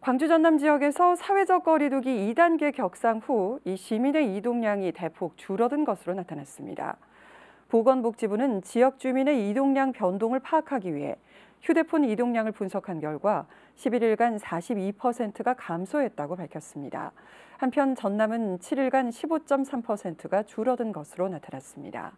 광주 전남 지역에서 사회적 거리두기 2단계 격상 후 이 시민의 이동량이 대폭 줄어든 것으로 나타났습니다. 보건복지부는 지역 주민의 이동량 변동을 파악하기 위해 휴대폰 이동량을 분석한 결과 11일간 42%가 감소했다고 밝혔습니다. 한편 전남은 7일간 15.3%가 줄어든 것으로 나타났습니다.